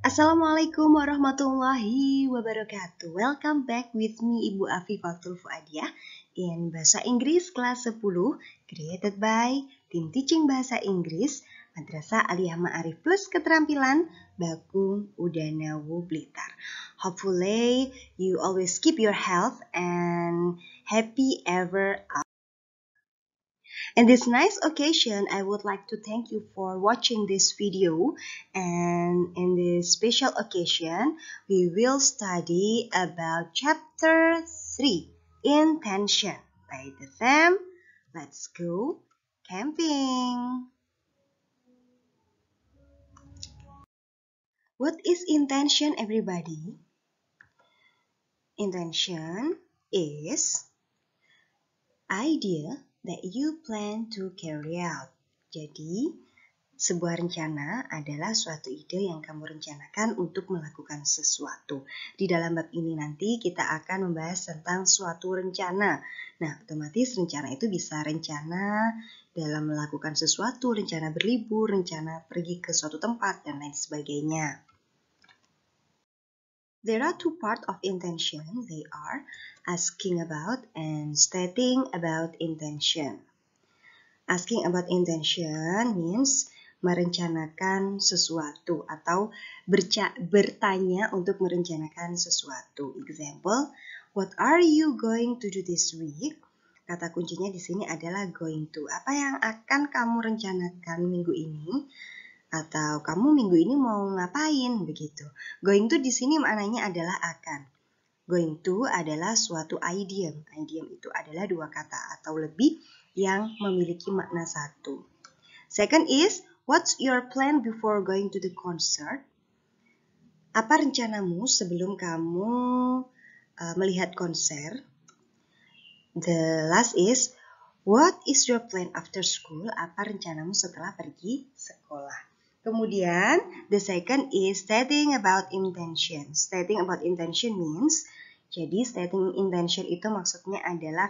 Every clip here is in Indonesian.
Assalamualaikum warahmatullahi wabarakatuh. Welcome back with me Ibu Fatul Fuadiyah in Bahasa Inggris kelas 10 created by Tim Teaching Bahasa Inggris Madrasah Aliyah Ma'arif Plus Keterampilan Bakung Udanawu Blitar. Hopefully you always keep your health and happy ever after. In this nice occasion, I would like to thank you for watching this video and in this special occasion, we will study about chapter 3 in pension by the fam. let's go camping. What is intention everybody? Intention is idea that you plan to carry out. Jadi, sebuah rencana adalah suatu ide yang kamu rencanakan untuk melakukan sesuatu. Di dalam bab ini nanti kita akan membahas tentang suatu rencana. Nah, otomatis rencana itu bisa rencana dalam melakukan sesuatu, rencana berlibur, rencana pergi ke suatu tempat, dan lain sebagainya. There are two parts of intention. They are asking about and stating about intention. Asking about intention means merencanakan sesuatu atau bertanya untuk merencanakan sesuatu. Example, what are you going to do this week? Kata kuncinya di sini adalah going to. Apa yang akan kamu rencanakan minggu ini? atau kamu minggu ini mau ngapain begitu. Going to di sini maknanya adalah akan. Going to adalah suatu idiom. Idiom itu adalah dua kata atau lebih yang memiliki makna satu. Second is what's your plan before going to the concert? Apa rencanamu sebelum kamu uh, melihat konser? The last is What is your plan after school? Apa rencanamu setelah pergi sekolah? Kemudian, the second is stating about intention. Stating about intention means, jadi stating intention itu maksudnya adalah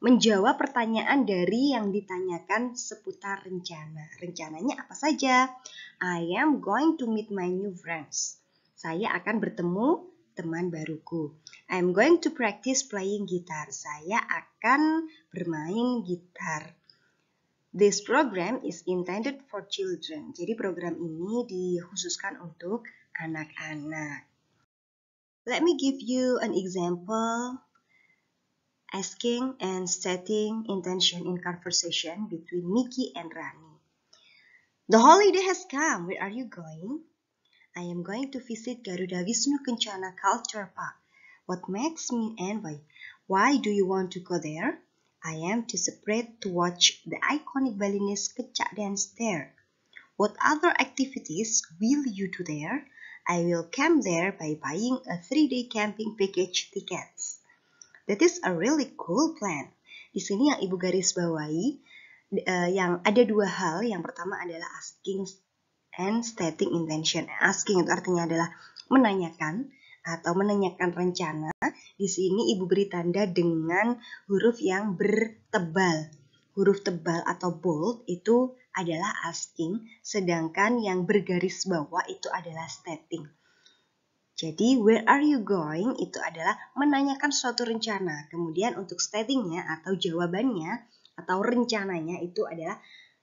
menjawab pertanyaan dari yang ditanyakan seputar rencana. Rencananya apa saja? I am going to meet my new friends. Saya akan bertemu teman baruku. I am going to practice playing guitar. Saya akan bermain gitar. This program is intended for children. Jadi program ini dikhususkan untuk anak-anak. Let me give you an example asking and setting intention in conversation between Mickey and Rani. The holiday has come. Where are you going? I am going to visit Garuda Wisnu Kencana Culture Park. What makes me envy? Why do you want to go there? I am desperate to watch the iconic Balinese Kecak dance there. What other activities will you do there? I will camp there by buying a 3-day camping package tickets. That is a really cool plan. Di sini yang ibu garis bawahi, uh, yang ada dua hal. Yang pertama adalah asking and stating intention. Asking itu artinya adalah menanyakan atau menanyakan rencana, di sini ibu beri tanda dengan huruf yang bertebal. Huruf tebal atau bold itu adalah asking, sedangkan yang bergaris bawah itu adalah stating. Jadi, where are you going itu adalah menanyakan suatu rencana. Kemudian untuk statingnya atau jawabannya atau rencananya itu adalah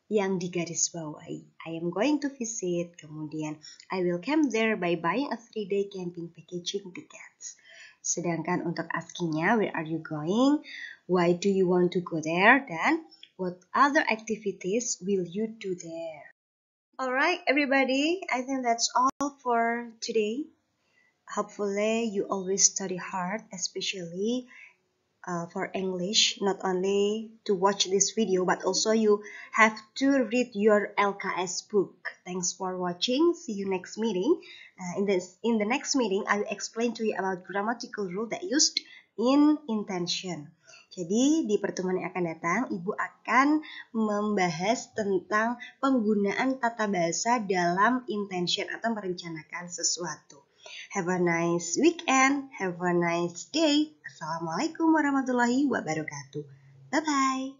yang digarisbawahi. I am going to visit, kemudian I will camp there by buying a three-day camping packaging tickets. Sedangkan untuk askingnya, where are you going? Why do you want to go there? Dan what other activities will you do there? Alright everybody, I think that's all for today. Hopefully you always study hard, especially uh, for English, not only to watch this video, but also you have to read your LKS book. Thanks for watching. See you next meeting. Uh, in this, in the next meeting, I will explain to you about grammatical rule that used in intention. Jadi di pertemuan yang akan datang, Ibu akan membahas tentang penggunaan tata bahasa dalam intention atau merencanakan sesuatu. Have a nice weekend, have a nice day. Assalamualaikum warahmatullahi wabarakatuh. Bye-bye.